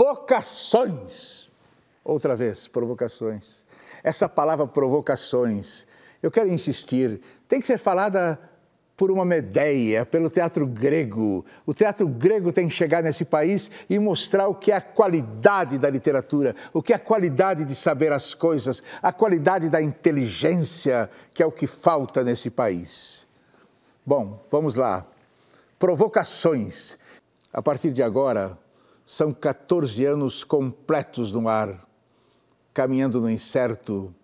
provocações. Outra vez, provocações. Essa palavra provocações, eu quero insistir, tem que ser falada por uma Medeia, pelo teatro grego. O teatro grego tem que chegar nesse país e mostrar o que é a qualidade da literatura, o que é a qualidade de saber as coisas, a qualidade da inteligência, que é o que falta nesse país. Bom, vamos lá. Provocações. A partir de agora, são 14 anos completos no ar, caminhando no incerto,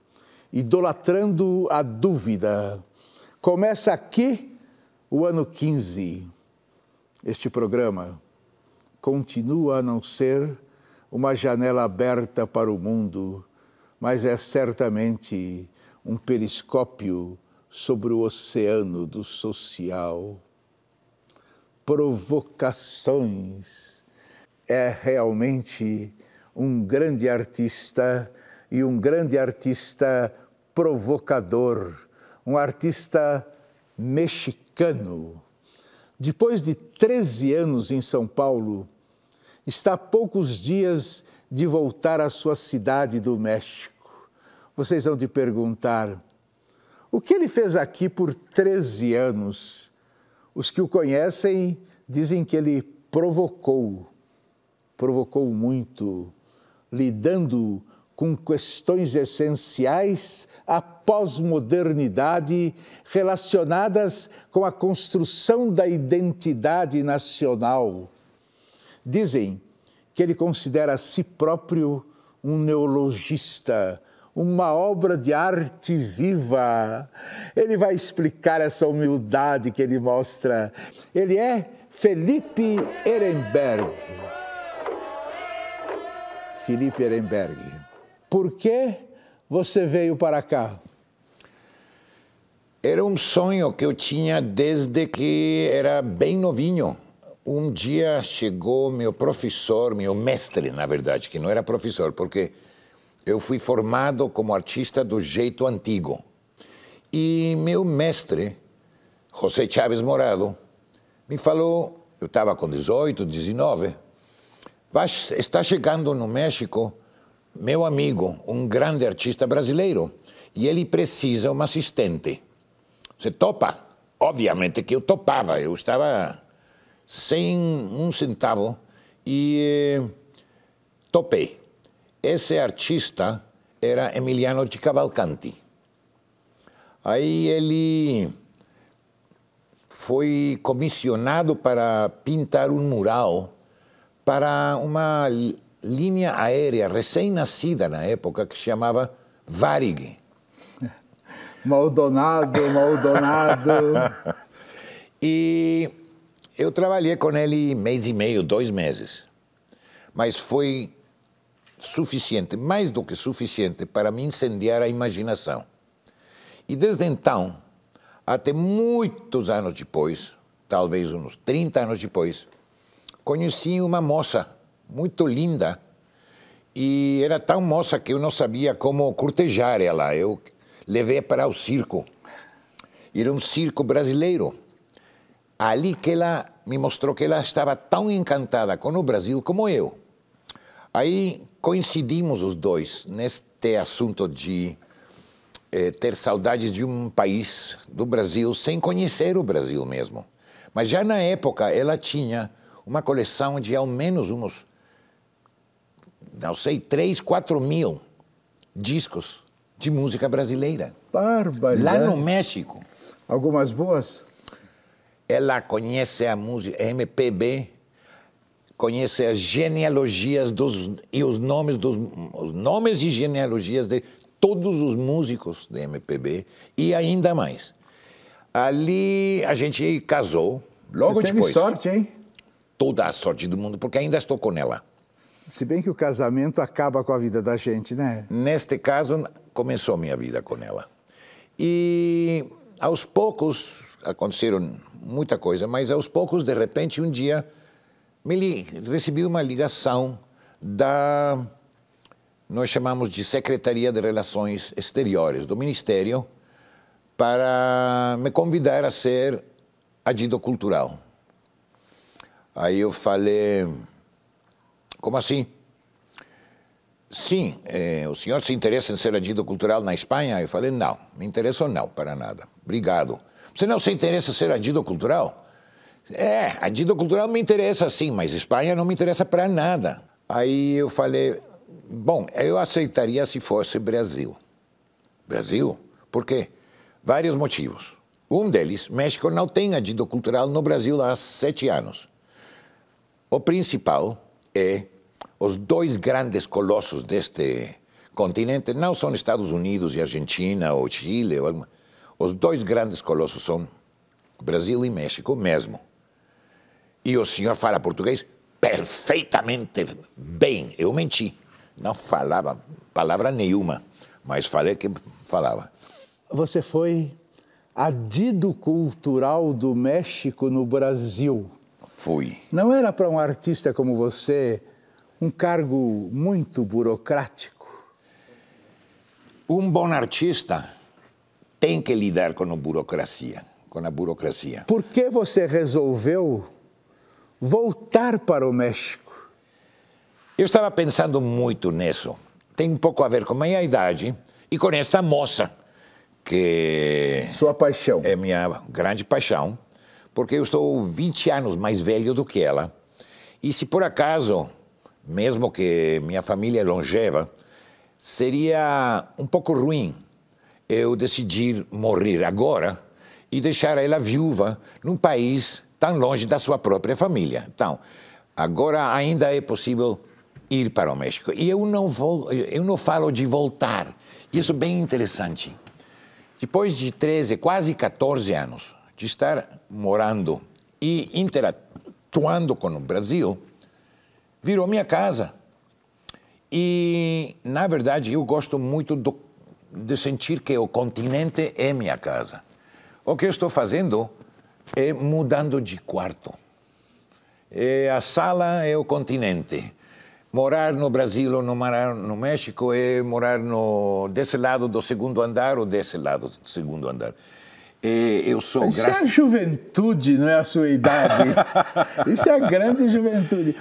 idolatrando a dúvida. Começa aqui o ano 15. Este programa continua a não ser uma janela aberta para o mundo, mas é certamente um periscópio sobre o oceano do social. Provocações é realmente um grande artista e um grande artista provocador, um artista mexicano. Depois de 13 anos em São Paulo, está a poucos dias de voltar à sua cidade do México. Vocês vão te perguntar: o que ele fez aqui por 13 anos? Os que o conhecem dizem que ele provocou provocou muito, lidando com questões essenciais à pós-modernidade relacionadas com a construção da identidade nacional. Dizem que ele considera a si próprio um neologista, uma obra de arte viva. Ele vai explicar essa humildade que ele mostra. Ele é Felipe Ehrenberg. Felipe Ehrenberg. Por que você veio para cá? Era um sonho que eu tinha desde que era bem novinho. Um dia chegou meu professor, meu mestre, na verdade, que não era professor, porque eu fui formado como artista do jeito antigo. E meu mestre, José Chaves Morado, me falou, eu estava com 18, 19, Vai, está chegando no México meu amigo, um grande artista brasileiro, e ele precisa de uma assistente. Você topa? Obviamente que eu topava, eu estava sem um centavo e eh, topei. Esse artista era Emiliano de Cavalcanti. Aí ele foi comissionado para pintar um mural para uma linha aérea recém-nascida na época que se chamava Varig. Maldonado, Maldonado. e eu trabalhei com ele mês e meio, dois meses. Mas foi suficiente, mais do que suficiente, para me incendiar a imaginação. E desde então, até muitos anos depois, talvez uns 30 anos depois, conheci uma moça muito linda e era tão moça que eu não sabia como cortejar ela. Eu levei para o circo. Era um circo brasileiro. Ali que ela me mostrou que ela estava tão encantada com o Brasil como eu. Aí coincidimos os dois neste assunto de eh, ter saudades de um país, do Brasil, sem conhecer o Brasil mesmo. Mas já na época ela tinha uma coleção de ao menos uns, não sei, 3, 4 mil discos de música brasileira. Barbaridade. Lá no México. Algumas boas? Ela conhece a música é MPB, conhece as genealogias dos, e os nomes, dos, os nomes e genealogias de todos os músicos de MPB e ainda mais. Ali a gente casou, logo Você depois. sorte, hein? toda a sorte do mundo, porque ainda estou com ela. Se bem que o casamento acaba com a vida da gente, né? Neste caso, começou minha vida com ela. E aos poucos, aconteceram muita coisa, mas aos poucos, de repente, um dia, me recebi uma ligação da. Nós chamamos de Secretaria de Relações Exteriores, do Ministério, para me convidar a ser agido cultural Aí eu falei: Como assim? Sim, é, o senhor se interessa em ser adido cultural na Espanha? Eu falei: Não, me interessa não, para nada. Obrigado. Você não se interessa em ser adido cultural? É, adido cultural me interessa sim, mas Espanha não me interessa para nada. Aí eu falei: Bom, eu aceitaria se fosse Brasil. Brasil? Por quê? Vários motivos. Um deles, México não tem adido cultural no Brasil há sete anos. O principal é os dois grandes colossos deste continente, não são Estados Unidos e Argentina ou Chile, ou os dois grandes colossos são Brasil e México mesmo. E o senhor fala português perfeitamente bem. Eu menti, não falava palavra nenhuma, mas falei que falava. Você foi adido cultural do México no Brasil. Fui. Não era para um artista como você um cargo muito burocrático? Um bom artista tem que lidar com a burocracia, com a burocracia. Por que você resolveu voltar para o México? Eu estava pensando muito nisso. Tem um pouco a ver com a minha idade e com esta moça que sua paixão é minha grande paixão porque eu estou 20 anos mais velho do que ela. E se por acaso, mesmo que minha família é longeva, seria um pouco ruim eu decidir morrer agora e deixar ela viúva num país tão longe da sua própria família. Então, agora ainda é possível ir para o México. E eu não vou, eu não falo de voltar. Isso é bem interessante. Depois de 13, quase 14 anos, de estar morando e interatuando com o Brasil, virou minha casa. E, na verdade, eu gosto muito do, de sentir que o continente é minha casa. O que eu estou fazendo é mudando de quarto. É a sala é o continente. Morar no Brasil ou morar no México é morar no, desse lado do segundo andar ou desse lado do segundo andar eu sou Isso graça... é a juventude, não é a sua idade. Isso é a grande juventude.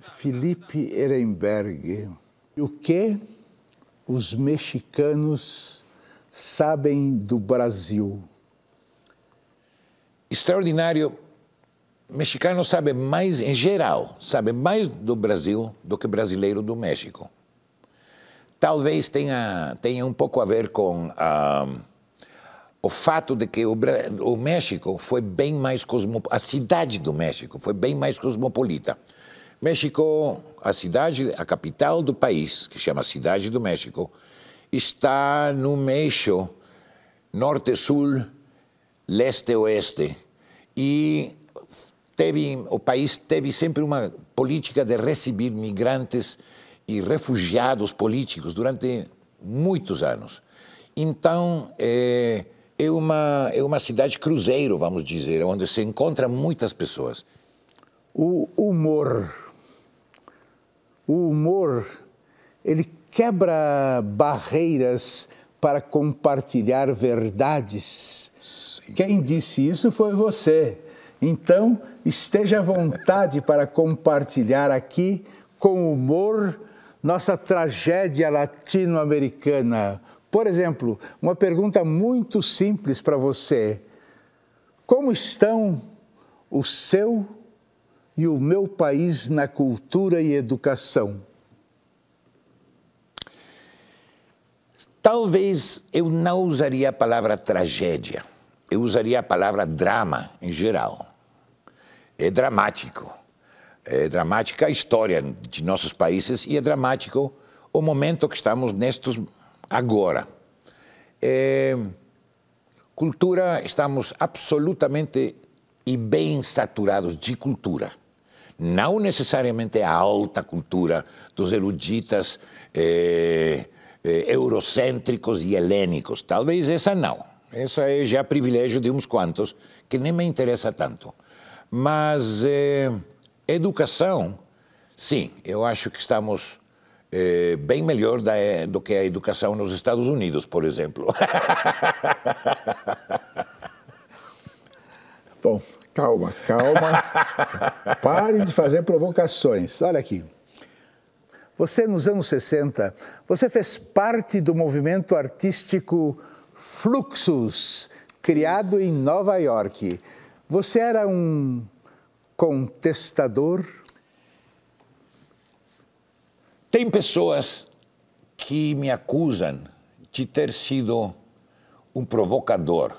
Felipe Ehrenberg. O que os mexicanos sabem do Brasil? Extraordinário mexicano sabe mais, em geral, sabe mais do Brasil do que brasileiro do México. Talvez tenha, tenha um pouco a ver com ah, o fato de que o, o México foi bem mais cosmopolita, a cidade do México foi bem mais cosmopolita. México, a cidade, a capital do país, que chama Cidade do México, está no meio norte-sul, leste-oeste. E teve, o país teve sempre uma política de receber migrantes e refugiados políticos durante muitos anos. Então, é, é, uma, é uma cidade cruzeiro, vamos dizer, onde se encontra muitas pessoas. O humor, o humor, ele quebra barreiras para compartilhar verdades. Sim. Quem disse isso foi você. Então, esteja à vontade para compartilhar aqui, com humor, nossa tragédia latino-americana. Por exemplo, uma pergunta muito simples para você: Como estão o seu e o meu país na cultura e educação? Talvez eu não usaria a palavra tragédia, eu usaria a palavra drama em geral é dramático. É dramática a história de nossos países e é dramático o momento que estamos nestes agora. É, cultura, estamos absolutamente e bem saturados de cultura. Não necessariamente a alta cultura dos eruditas é, é, eurocêntricos e helênicos. Talvez essa não. Essa é já privilégio de uns quantos, que nem me interessa tanto. Mas eh, educação, sim, eu acho que estamos eh, bem melhor da, eh, do que a educação nos Estados Unidos, por exemplo. Bom, calma, calma. Pare de fazer provocações. Olha aqui. Você, nos anos 60, você fez parte do movimento artístico Fluxus, criado em Nova York. Você era um contestador? Tem pessoas que me acusam de ter sido um provocador.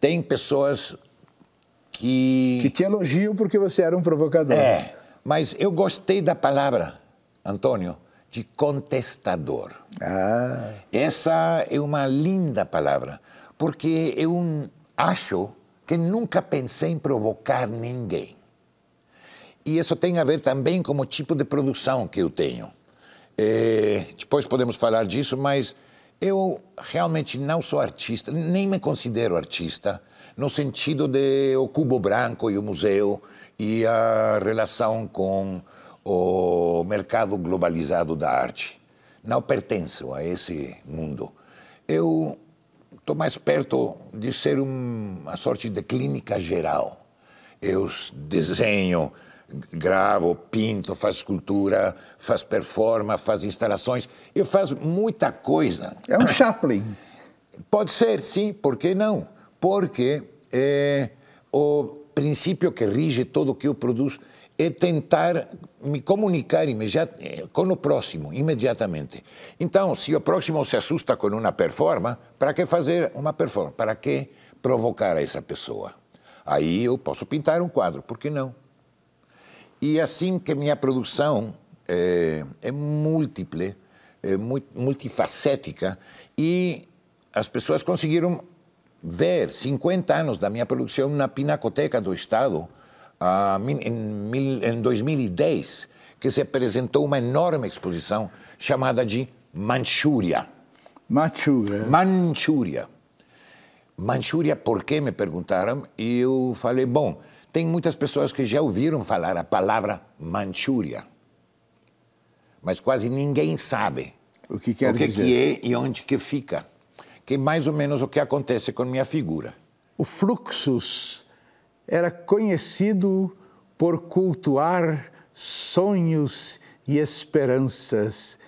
Tem pessoas que. que te elogiam porque você era um provocador. É, mas eu gostei da palavra, Antônio, de contestador. Ah. Essa é uma linda palavra, porque é um acho que nunca pensei em provocar ninguém. E isso tem a ver também com o tipo de produção que eu tenho. É, depois podemos falar disso, mas eu realmente não sou artista, nem me considero artista, no sentido de o cubo branco e o museu e a relação com o mercado globalizado da arte. Não pertenço a esse mundo. Eu estou mais perto de ser uma sorte de clínica geral. Eu desenho, gravo, pinto, faço escultura, faço performance, faço instalações. Eu faço muita coisa. É um Chaplin. Pode ser, sim. Por que não? Porque é, o princípio que rige tudo o que eu produzo é tentar me comunicar com o próximo, imediatamente. Então, se o próximo se assusta com uma performance, para que fazer uma performance? Para que provocar essa pessoa? Aí eu posso pintar um quadro, por que não? E assim que minha produção eh, é, é múltipla, é multifacética, e as pessoas conseguiram ver 50 anos da minha produção na Pinacoteca do Estado, em, em 2010, que se apresentou uma enorme exposição chamada de Manchúria. Manchúria. Manchúria. Manchúria, por que me perguntaram? E eu falei, bom, tem muitas pessoas que já ouviram falar a palavra Manchúria, mas quase ninguém sabe o que, quer o que, dizer. que é e onde que fica. Que é mais ou menos o que acontece com minha figura. O fluxus era conhecido por cultuar sonhos e esperanças.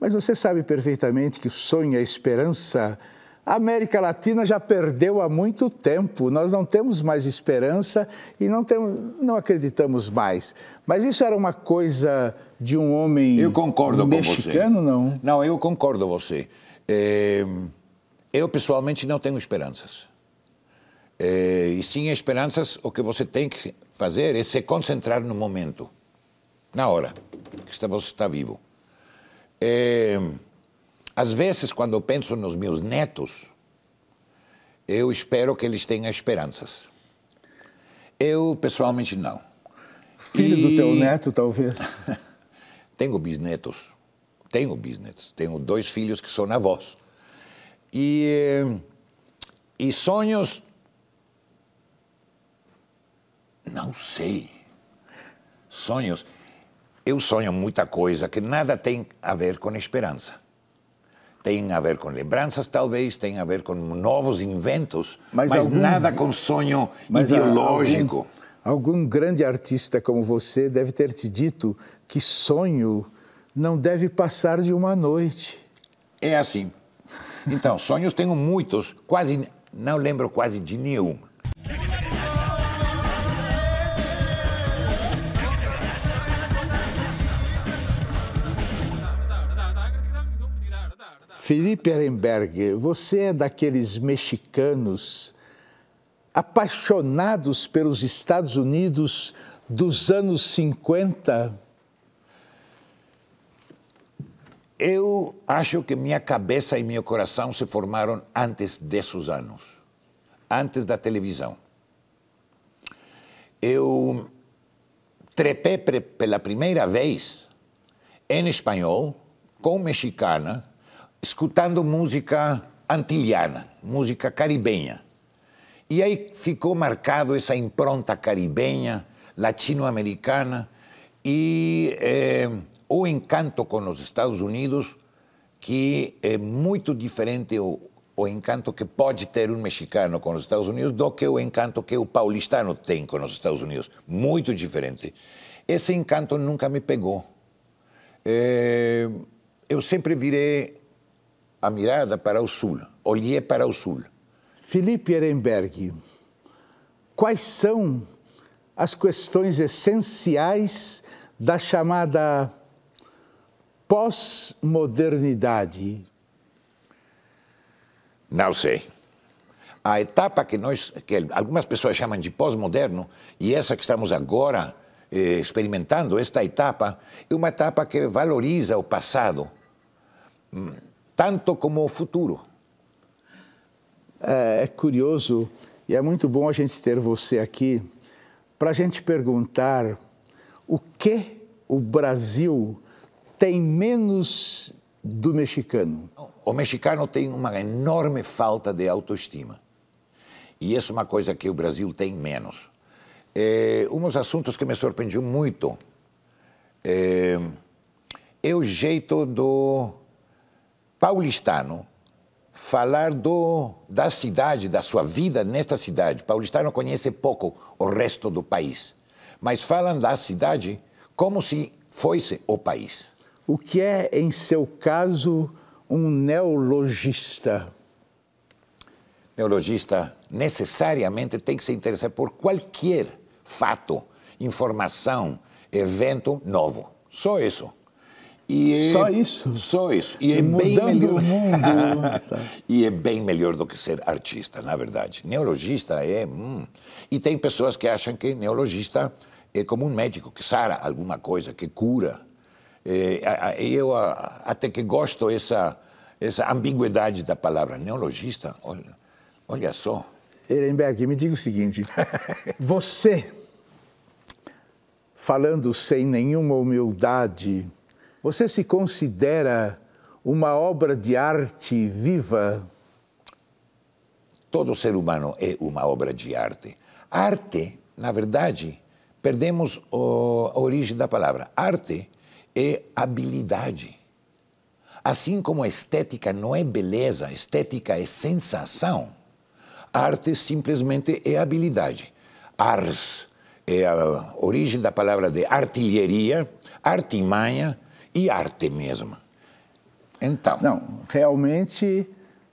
Mas você sabe perfeitamente que o sonho e a esperança, a América Latina já perdeu há muito tempo. Nós não temos mais esperança e não, temos, não acreditamos mais. Mas isso era uma coisa de um homem eu concordo mexicano, com você. não? Não, eu concordo com você. É... Eu, pessoalmente, não tenho esperanças. É, eh, e sem esperanças, o que você tem que fazer é se concentrar no momento, na hora que você está vivo. É, às vezes, quando eu penso nos meus netos, eu espero que eles tenham esperanças. Eu, pessoalmente, não. Filho e... do teu neto, talvez. tenho bisnetos. Tenho bisnetos. Tenho dois filhos que são avós. E, eh, e sonhos não sei. Sonhos. Eu sonho muita coisa que nada tem a ver com esperança. Tem a ver com lembranças, talvez, tem a ver com novos inventos, mas, mas algum... nada com sonho mas ideológico. Algum, algum grande artista como você deve ter te dito que sonho não deve passar de uma noite. É assim. Então, sonhos tenho muitos, quase não lembro quase de nenhum. Felipe Ehrenberg, você é daqueles mexicanos apaixonados pelos Estados Unidos dos anos 50? Eu acho que minha cabeça e meu coração se formaram antes desses anos, antes da televisão. Eu trepei pela primeira vez em espanhol com mexicana escutando música antiliana, música caribenha. E aí ficou marcado essa impronta caribenha, latino-americana e eh, o encanto com os Estados Unidos, que é muito diferente o, o encanto que pode ter um mexicano com os Estados Unidos do que o encanto que o paulistano tem com os Estados Unidos. Muito diferente. Esse encanto nunca me pegou. Eh, eu sempre virei a mirada para o sul, olhei para o sul. Felipe Ehrenberg, quais são as questões essenciais da chamada pós-modernidade? Não sei. A etapa que nós, que algumas pessoas chamam de pós-moderno, e essa que estamos agora eh, experimentando, esta etapa, é uma etapa que valoriza o passado hum, tanto como o futuro. É, é curioso e é muito bom a gente ter você aqui para a gente perguntar o que o Brasil tem menos do mexicano. O mexicano tem uma enorme falta de autoestima. E isso é uma coisa que o Brasil tem menos. É, um dos assuntos que me surpreendeu muito é, é o jeito do paulistano falar do, da cidade, da sua vida nesta cidade. Paulistano conhece pouco o resto do país, mas falam da cidade como se fosse o país. O que é, em seu caso, um neologista? Neologista necessariamente tem que se interessar por qualquer fato, informação, evento novo. Só isso. E é só isso? Só isso. E, e é bem melhor... o mundo. e é bem melhor do que ser artista, na verdade. Neurologista é... Hum. E tem pessoas que acham que neurologista é como um médico que sara alguma coisa, que cura. É, eu até que gosto essa essa ambiguidade da palavra neologista. Olha, olha só. Ehrenberg, me diga o seguinte: você, falando sem nenhuma humildade você se considera uma obra de arte viva? Todo ser humano é uma obra de arte. Arte, na verdade, perdemos a origem da palavra. Arte é habilidade. Assim como a estética não é beleza, estética é sensação, arte simplesmente é habilidade. Ars é a origem da palavra de artilharia, artimanha, e arte mesmo. Então. Não, realmente,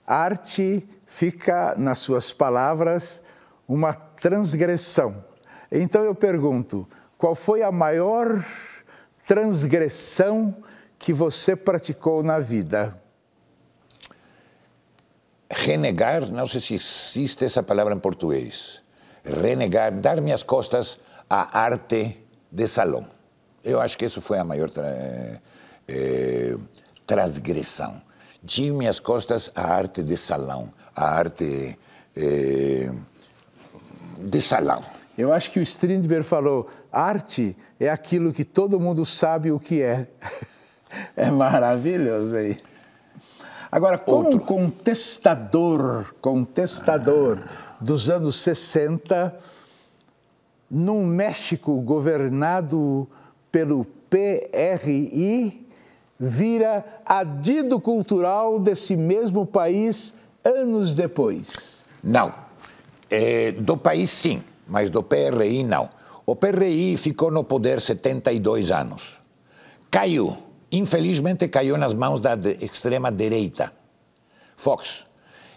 arte fica nas suas palavras uma transgressão. Então eu pergunto, qual foi a maior transgressão que você praticou na vida? Renegar, não sei se existe essa palavra em português. Renegar, dar minhas costas à arte de salão. Eu acho que isso foi a maior transgressão eh, é, transgressão. Tinha minhas costas a arte de salão, a arte é, de salão. Eu acho que o Strindberg falou: arte é aquilo que todo mundo sabe o que é. É maravilhoso aí. Agora, como Outro. contestador, contestador ah. dos anos 60, num México governado pelo PRI, vira adido cultural desse mesmo país anos depois? Não. É, do país, sim, mas do PRI, não. O PRI ficou no poder 72 anos. Caiu. Infelizmente, caiu nas mãos da extrema-direita. Fox.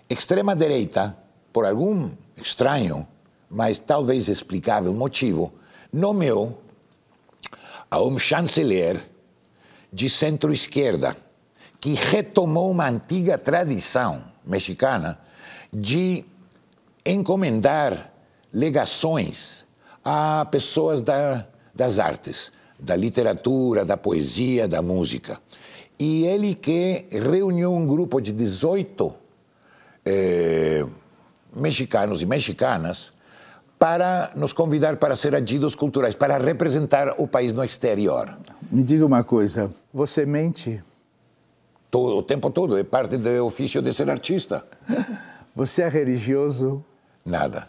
Extrema-direita, por algum estranho, mas talvez explicável motivo, nomeou a um chanceler de centro-esquerda, que retomou uma antiga tradição mexicana de encomendar legações a pessoas da, das artes, da literatura, da poesia, da música. E ele que reuniu um grupo de 18 eh, mexicanos e mexicanas para nos convidar para ser adidos culturais, para representar o país no exterior. Me diga uma coisa, você mente? Todo, o tempo todo, é parte do ofício de ser artista. Você é religioso? Nada.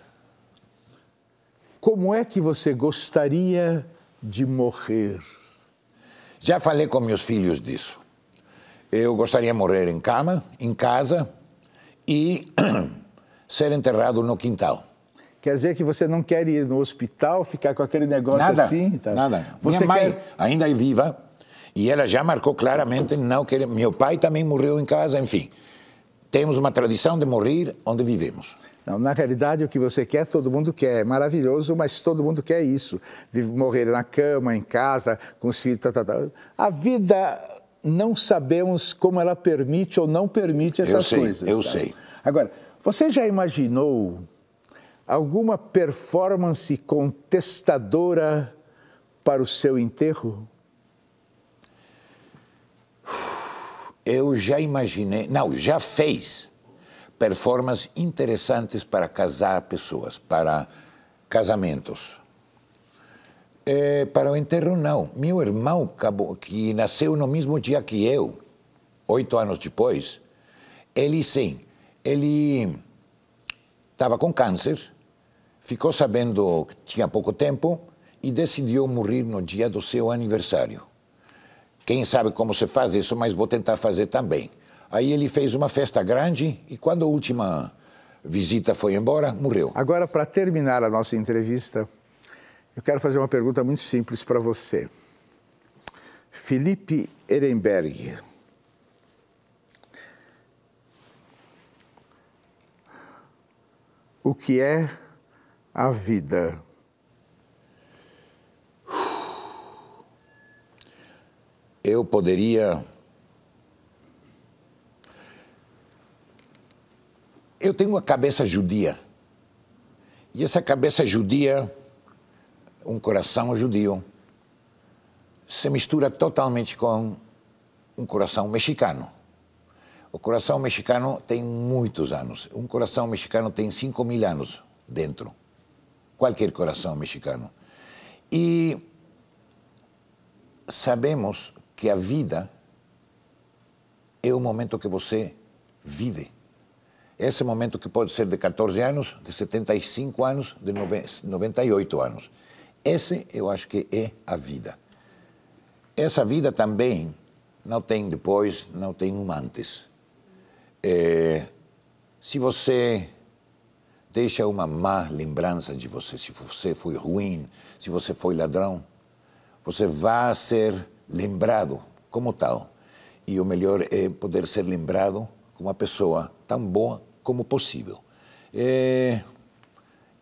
Como é que você gostaria de morrer? Já falei com meus filhos disso. Eu gostaria de morrer em cama, em casa e ser enterrado no quintal. Quer dizer que você não quer ir no hospital, ficar com aquele negócio nada, assim? Tá? Nada. Você Minha mãe quer... ainda é viva e ela já marcou claramente não querer. Meu pai também morreu em casa, enfim. Temos uma tradição de morrer onde vivemos. Não, na realidade, o que você quer, todo mundo quer. É maravilhoso, mas todo mundo quer isso. Morrer na cama, em casa, com os filhos, tá, tá, tá. A vida, não sabemos como ela permite ou não permite essas eu sei, coisas. Eu tá? sei. Agora, você já imaginou alguma performance contestadora para o seu enterro? Eu já imaginei, não, já fez performances interessantes para casar pessoas, para casamentos. É, para o enterro, não. Meu irmão, que nasceu no mesmo dia que eu, oito anos depois, ele sim, ele estava com câncer Ficou sabendo que tinha pouco tempo e decidiu morrer no dia do seu aniversário. Quem sabe como se faz isso, mas vou tentar fazer também. Aí ele fez uma festa grande e quando a última visita foi embora, morreu. Agora, para terminar a nossa entrevista, eu quero fazer uma pergunta muito simples para você. Felipe Ehrenberg. O que é a vida. Eu poderia. Eu tenho uma cabeça judia. E essa cabeça judia, um coração judio, se mistura totalmente com um coração mexicano. O coração mexicano tem muitos anos. Um coração mexicano tem 5 mil anos dentro qualquer coração mexicano. E sabemos que a vida é o momento que você vive. Esse momento que pode ser de 14 anos, de 75 anos, de 98 anos. Esse eu acho que é a vida. Essa vida também não tem depois, não tem um antes. É, eh, se você deixa uma má lembrança de você. Se você foi ruim, se você foi ladrão, você vai ser lembrado como tal. E o melhor é poder ser lembrado como uma pessoa tão boa como possível. É...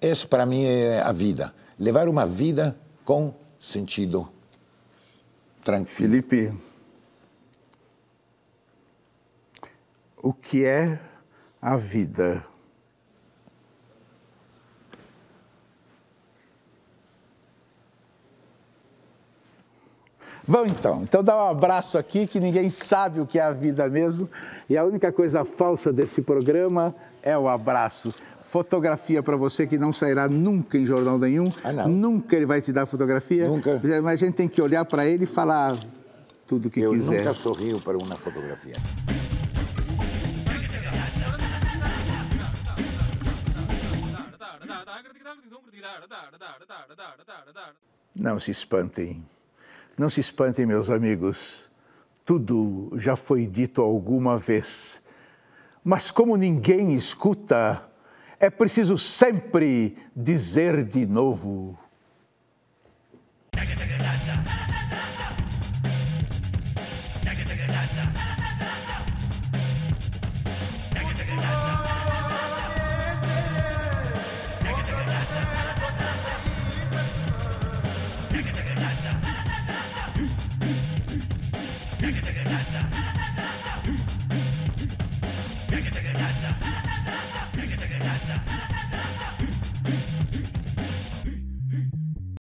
Essa, para mim, é a vida. Levar uma vida com sentido tranquilo. Felipe, o que é a vida? Vamos então. Então dá um abraço aqui, que ninguém sabe o que é a vida mesmo. E a única coisa falsa desse programa é o abraço. Fotografia para você que não sairá nunca em jornal nenhum. Ah, nunca ele vai te dar fotografia. Nunca. Mas a gente tem que olhar para ele e falar tudo o que Eu quiser. Eu nunca sorrio para uma fotografia. Não se espantem. Não se espantem, meus amigos, tudo já foi dito alguma vez. Mas como ninguém escuta, é preciso sempre dizer de novo.